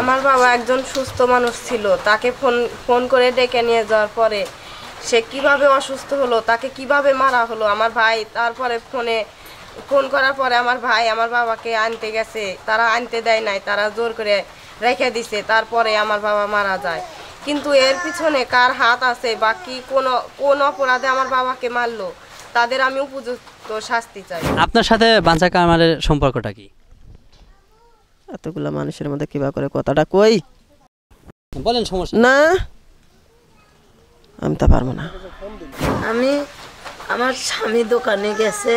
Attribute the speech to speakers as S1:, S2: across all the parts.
S1: আমার বাবা একজন সুস্থ মানুষ ছিল তাকে ফোন ফোন করে ডেকে নিয়ে যাওয়ার পরে সে কিভাবে অসুস্থ হলো তাকে কিভাবে মারা হলো আমার ভাই তারপরে ফোনে ফোন করার পরে আমার ভাই আমার বাবাকে আনতে গেছে তারা আনতে দেয় নাই তারা জোর করে রেখে দিছে তারপরে আমার বাবা মারা যায় কিন্তু এর পিছনে কার হাত আছে বা কোন কোন অপরাধে আমার বাবাকে মারলো তাদের আমি উপযুক্ত শাস্তি চাই
S2: আপনার সাথে বাঞ্চা কামালের সম্পর্কটা কি
S1: এতগুলা মানুষের মধ্যে কিবা করে কথাটা কই বলেন সমস্যা না আমি তা পারবো না
S3: আমি আমার স্বামী দোকানে গেছে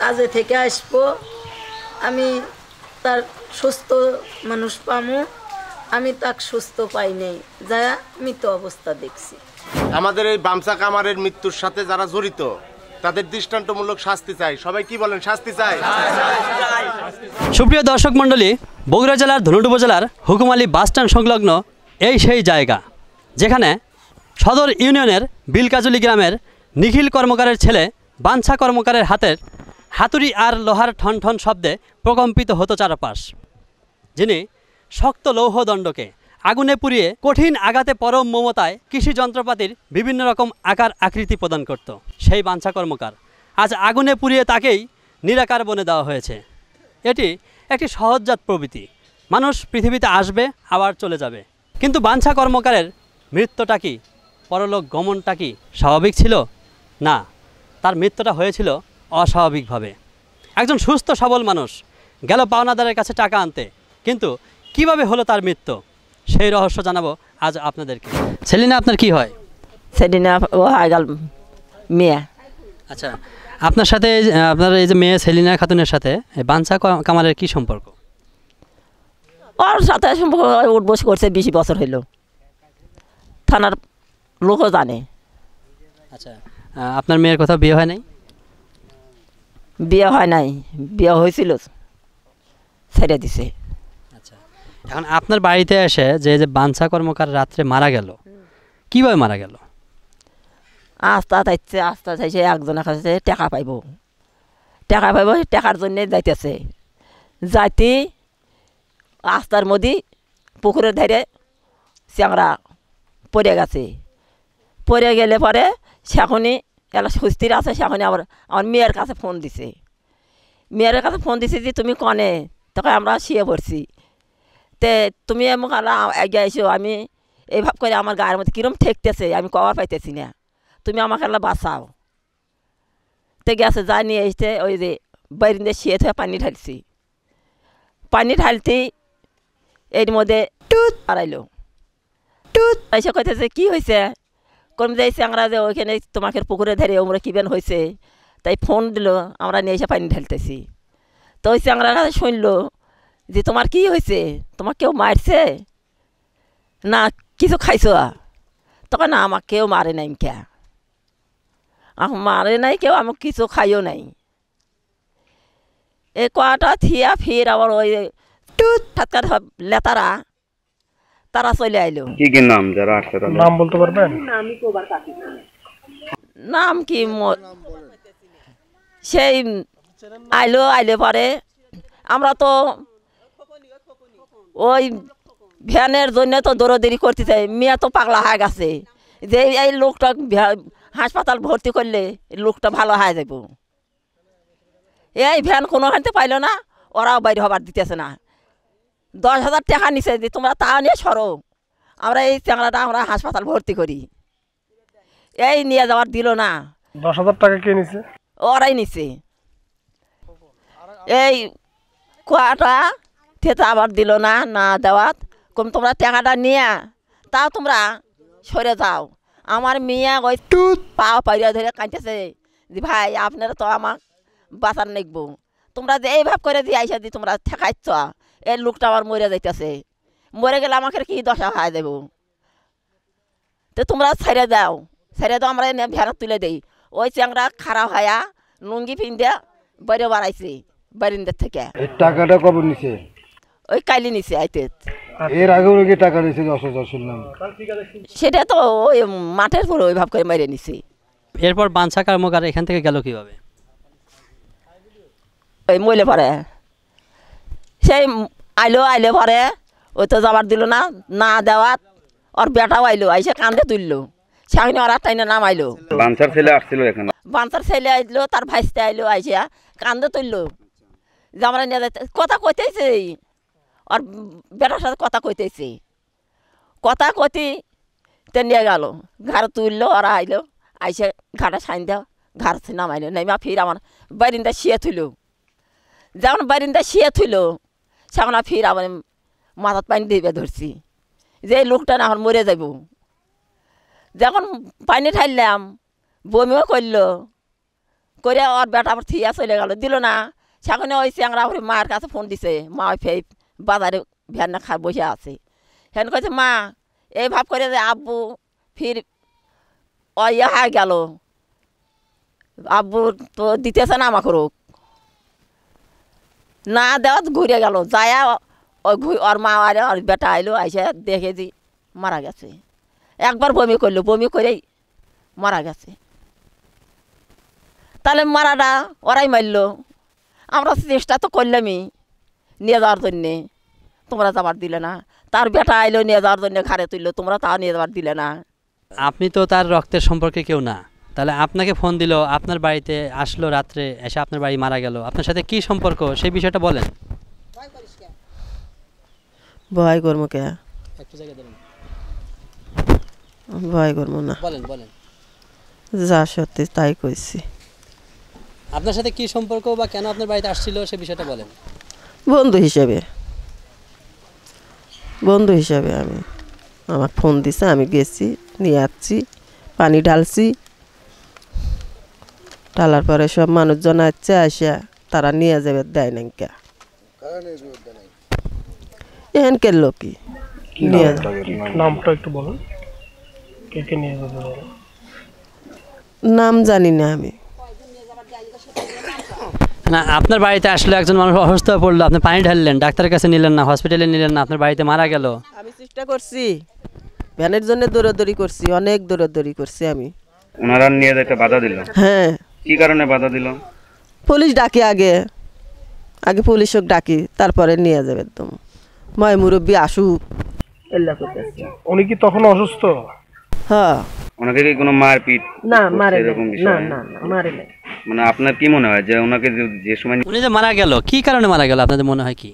S3: কাজে থেকে আসবো আমি তার সুস্থ মানুষ পামু আমি তাক সুস্থ পাই নাই যা মৃত অবস্থা দেখছি
S1: আমাদের এই বামসা কামারের মৃত্যুর সাথে যারা জড়িত তাদের দৃষ্টান্তমূলক শাস্তি চাই সবাই কি বলেন শাস্তি চাই
S2: সুপ্রিয় দর্শক মণ্ডলী বগুড়া জেলার ধনুট উপজেলার হুকুমালী বাসস্ট্যান্ড সংলগ্ন এই সেই জায়গা যেখানে সদর ইউনিয়নের বিলকাজুলি গ্রামের নিখিল কর্মকারের ছেলে বাঞ্ছা কর্মকারের হাতের হাতুড়ি আর লোহার ঠন ঠন শব্দে প্রকম্পিত হতো চারপাশ যিনি শক্ত লৌহদণ্ডকে আগুনে পুড়িয়ে কঠিন আঘাতে পরম মমতায় কৃষি যন্ত্রপাতির বিভিন্ন রকম আকার আকৃতি প্রদান করত সেই বাঞ্ছা কর্মকার আজ আগুনে পুড়িয়ে তাকেই নিরাকার বনে দেওয়া হয়েছে এটি একটি সহজজাত প্রবৃতি মানুষ পৃথিবীতে আসবে আবার চলে যাবে কিন্তু বাঞ্ছা কর্মকারের মৃত্যুটা কি পরলোক গমনটা কি স্বাভাবিক ছিল না তার মৃত্যুটা হয়েছিল অস্বাভাবিকভাবে একজন সুস্থ সবল মানুষ গেল পাওনাদারের কাছে টাকা আনতে কিন্তু কিভাবে হলো তার মৃত্যু সেই রহস্য জানাবো আজ আপনাদেরকে সেলিনা আপনার কি হয়
S3: সেলিনা ও আগাল মেয়া আচ্ছা
S2: আপনার সাথে আপনার এই যে মেয়ে সেলিনা খাতুনের সাথে বাঞ্চা কামালের কি সম্পর্ক
S3: ওর সাথে সম্পর্ক বসে করছে বিশ বছর হইল থানার লোকও জানে আচ্ছা আপনার মেয়ের কথা বিয়ে হয় নাই বিয়ে হয় নাই বিয়ে হয়েছিল ছেড়ে দিছে আচ্ছা এখন
S2: আপনার বাড়িতে এসে যে যে বাঞ্ছা কর্মকার রাত্রে মারা গেল কীভাবে মারা গেল
S3: আস্থা চাইছে আস্তে চাইছে একজনের কাছে টাকা পাইব টাকা পাইব টাকার জন্যে যাইতেছে যাইতে আস্তার মধ্যে পুকুরের ধারে চ্যাংরা পড়ে গেছে পড়ে গেলে পরে সেখনই এলা সুস্থির আছে সেখানে আবার আমার মেয়ের কাছে ফোন দিছে মেয়ের কাছে ফোন দিছে যে তুমি কনে তখন আমরা শুয়ে পড়ছি তে তুমি এমন এগিয়ে এসো আমি এইভাবে করে আমার গায়ের মধ্যে কীরম ঠেকতেছে আমি কবার পাইতেছি না তুমি আমাকে আল্লাহ বাঁচাও তে গেছে যা নিয়ে এসে ওই যে বাইরে শিয়ে থেকে পানি ঢালছি পানি ঢালতে এর মধ্যে টুত পাড়াইলো টুত এসে কইতেছে কী হয়েছে কম যাইছে আমরা যে ওইখানে তোমাকে পুকুরে ধরে ওমরা বেন হয়েছে তাই ফোন দিল আমরা নিয়ে এসে পানি ঢালতেছি তো ওই চাংরা কাছে শুনলো যে তোমার কি হয়েছে তোমার কেউ মারছে না কিছু খাইছো তখন আমাকেও মারে নাই কে আমার মারে নাই কেউ আমার কিছু খাইও নাই এই কটা থিয়া ফির আবার ওই টুত ঠাৎকার লেতারা তারা চলে আইলো কি
S1: কি নাম যারা আসছে নাম বলতে পারবেন
S3: আমি কোবার নাম কি সেই আইলো আইলে পরে আমরা তো ওই ভ্যানের জন্য তো দৌড়দৌড়ি করতে চাই মেয়ে তো পাগলা হয়ে গেছে যে এই লোকটা হাসপাতাল ভর্তি করলে লোকটা ভালো হয়ে যাব এই ভ্যান কোনো হানতে পাইলো না ওরাও বাইরে হবার দিতেছে না দশ হাজার টাকা নিছে যে তোমরা তা নিয়ে সরো আমরা এই চ্যাংড়াটা আমরা হাসপাতাল ভর্তি করি এই নিয়ে যাওয়ার দিল না
S2: দশ হাজার টাকা কে নিছে
S3: ওরাই নিছে এই কোয়াটা থেতা আবার দিল না না দেওয়াত কম তোমরা টাকাটা নিয়ে তাও তোমরা সরে যাও আমার মেয়ে ওই পা পাইয়া ধরে কাঁদতেছে যে ভাই আপনারা তো আমার বাঁচার নেকব তোমরা যে এইভাব করে দিয়ে আইসা দি তোমরা ঠেকাইছ এই লোকটা আমার মরে যাইতেছে মরে গেলে আমাকে কি দশা ভাই দেব তো তোমরা ছেড়ে দাও ছেড়ে দাও আমরা এনে ভেড়া তুলে দেই ওই চ্যাংরা খারাপ হয়া লুঙ্গি পিন্দে বাইরে বাড়াইছি বারিন্দার থেকে
S1: টাকাটা কবে নিছে ওই কালি এর আগেও টাকা শুনলাম
S3: সেটা তো ওই মাঠের করে
S2: এরপর বাঞ্ছা কর্মকার এখান থেকে গেল কিভাবে
S3: ওই মইলে সেই আইলো আইলে ওই তো যাবার দিল না না দেওয়াত ওর বেটাও আইলো আইসে কান্দে তুললো সামনে ওরা টাইনে নাম আইলো
S1: বাঞ্চার ছেলে আসছিল এখানে
S3: বাঞ্চার ছেলে আইলো তার ভাইসতে আইলো আইসা কান্দে তুললো জামরা কথা কইতেছে আর বেটার সাথে কথা কইতেছি কথা কইতে তে নিয়ে গেল ঘর তুললো আর আইলো আইসে ঘাটা সাইন দেওয়া ঘাড় নামাইলো নাইমা ফির আমার বারিন্দা শুয়ে থুলো যেমন বাইরিন্দা শুয়ে থুলো সেমন ফির আমার মাথার পানি দিবে ধরছি যে লোকটা না এখন মরে যাব যখন পানি ঠাইলাম বমিও করলো করে ওর বেটা আমার থিয়া চলে গেল দিল না সেখানে ওই চ্যাংরা মায়ের কাছে ফোন দিছে মা ফেয়ে বাজারে ভ্যান খা বসে আছে হ্যান কয়েছে মা এই ভাব করে যে আব্বু ফির ইয়ে হয়ে গেল আব্বু তো দিতেছে না আমাকে রোগ না দেওয়া ঘুরে গেল যায়া ওর মা আর ওর বেটা আইলো আইসে দেখে যে মারা গেছে একবার বমি করলো বমি করেই মারা গেছে তাহলে মারাটা ওরাই মারল আমরা চেষ্টা তো করলামই নিয়ে যাওয়ার জন্যে তোমরা যাবার দিলে না তার বেটা আইলো নিয়ে যাওয়ার জন্য ঘাড়ে তুললো তোমরা তা নিয়ে যাবার দিলে না
S2: আপনি তো তার রক্তের সম্পর্কে কেউ না তাহলে আপনাকে ফোন দিল আপনার বাড়িতে আসলো রাত্রে এসে আপনার বাড়ি মারা গেল আপনার সাথে কি সম্পর্ক সেই বিষয়টা বলেন
S1: ভয় করবো কে ভয় করবো না বলেন বলেন যা সত্যি তাই কইছি
S2: আপনার সাথে কি সম্পর্ক বা কেন আপনার বাড়িতে আসছিল সে বিষয়টা বলেন
S1: বন্ধু হিসেবে বন্ধু হিসাবে আমি আমার ফোন দিছে আমি গেছি নিয়ে আসছি পানি ঢালছি ঢালার পরে সব মানুষজন আসছে আসিয়া তারা নিয়ে যাবে দেয় না কে এহেন নামটা একটু বলুন কে নিয়ে যাবে নাম জানি না আমি না
S2: আপনার বাড়িতে আসলে একজন মানুষ অসুস্থ হয়ে পড়লো আপনি পানি ঢাললেন ডাক্তারের কাছে নিলেন না হসপিটালে নিলেন না আপনার বাড়িতে মারা
S1: গেল আমি চেষ্টা করছি ভ্যানের জন্য দৌড়াদৌড়ি করছি অনেক দৌড়াদৌড়ি করছি আমি ওনারা নিয়ে যেতে বাধা দিল হ্যাঁ কি কারণে বাধা দিল পুলিশ ডাকে আগে আগে পুলিশ হোক ডাকি তারপরে নিয়ে যাবে একদম ময় মুরব্বী আসু এল্লা করতেছে উনি কি তখন অসুস্থ হ্যাঁ ওনাকে কি কোনো মারপিট না মারে না না মারে না মানে আপনার কি মনে হয় যে ওনাকে যে
S2: সময় উনি যে মারা গেল কি কারণে মারা গেল আপনাদের মনে হয় কি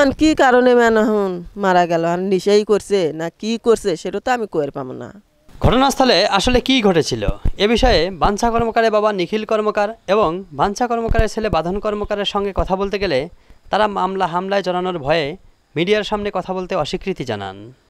S1: আন কি কারণে হন মারা গেল আর নিশাই করছে না কি করছে সেটা তো আমি কয়ের পাবো না
S2: ঘটনাস্থলে আসলে কি ঘটেছিল এ বিষয়ে বাঞ্ছা কর্মকারের বাবা নিখিল কর্মকার এবং বাঞ্ছা কর্মকারের ছেলে বাঁধন কর্মকারের সঙ্গে কথা বলতে গেলে তারা মামলা হামলায় জড়ানোর ভয়ে মিডিয়ার সামনে
S1: কথা বলতে অস্বীকৃতি জানান